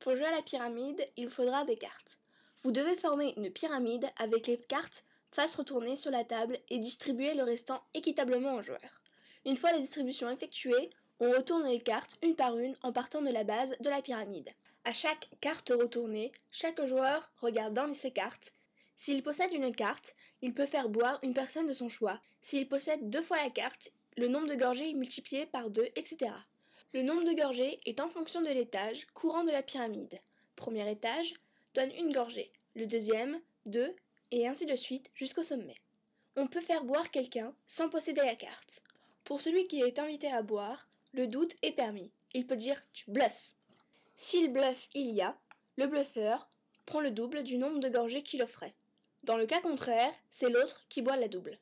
Pour jouer à la pyramide, il faudra des cartes. Vous devez former une pyramide avec les cartes face retournées sur la table et distribuer le restant équitablement aux joueurs. Une fois la distribution effectuée, on retourne les cartes une par une en partant de la base de la pyramide. À chaque carte retournée, chaque joueur regarde dans ses cartes. S'il possède une carte, il peut faire boire une personne de son choix. S'il possède deux fois la carte, le nombre de gorgées est multiplié par deux, etc. Le nombre de gorgées est en fonction de l'étage courant de la pyramide. Premier étage donne une gorgée, le deuxième, deux, et ainsi de suite jusqu'au sommet. On peut faire boire quelqu'un sans posséder la carte. Pour celui qui est invité à boire, le doute est permis. Il peut dire tu bluffes. S'il bluffe il y a, le bluffeur prend le double du nombre de gorgées qu'il offrait. Dans le cas contraire, c'est l'autre qui boit la double.